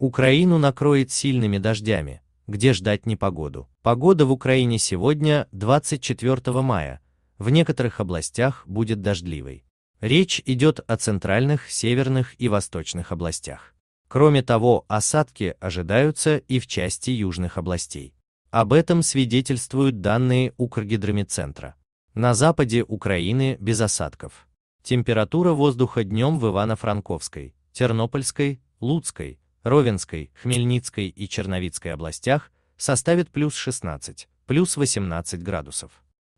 Украину накроет сильными дождями, где ждать непогоду. Погода в Украине сегодня, 24 мая, в некоторых областях будет дождливой. Речь идет о центральных, северных и восточных областях. Кроме того, осадки ожидаются и в части южных областей. Об этом свидетельствуют данные Укргидромедцентра. На западе Украины без осадков. Температура воздуха днем в Ивано-Франковской, Тернопольской, Луцкой, Ровенской, Хмельницкой и Черновицкой областях составит плюс 16, плюс 18 градусов.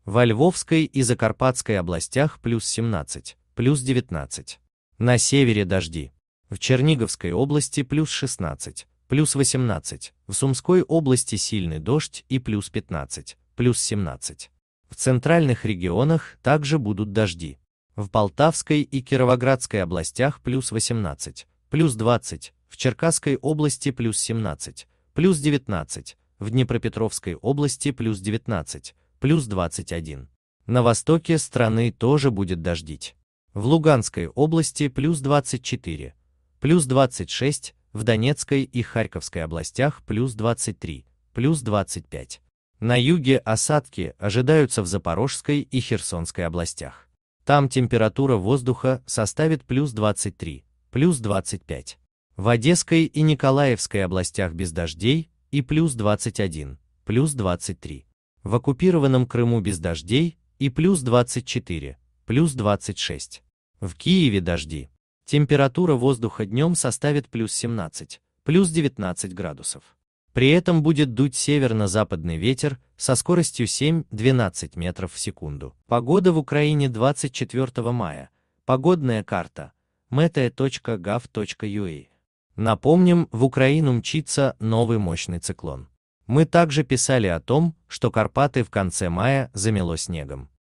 Во Львовской и Закарпатской областях плюс 17, плюс 19. На севере дожди. В Черниговской области плюс 16, плюс 18, в Сумской области сильный дождь и плюс 15, плюс 17. В центральных регионах также будут дожди. В Полтавской и Кировоградской областях плюс 18, плюс 20, в Черкасской области плюс 17, плюс 19, в Днепропетровской области плюс 19, плюс 21. На востоке страны тоже будет дождить. В Луганской области плюс 24, плюс 26, в Донецкой и Харьковской областях плюс 23, плюс 25. На юге осадки ожидаются в Запорожской и Херсонской областях. Там температура воздуха составит плюс 23, плюс 25. В Одесской и Николаевской областях без дождей и плюс 21, плюс 23. В оккупированном Крыму без дождей и плюс 24, плюс 26. В Киеве дожди. Температура воздуха днем составит плюс 17, плюс 19 градусов. При этом будет дуть северно-западный ветер со скоростью 7-12 метров в секунду. Погода в Украине 24 мая. Погодная карта. metea.gov.ua Напомним, в Украину мчится новый мощный циклон. Мы также писали о том, что Карпаты в конце мая замело снегом.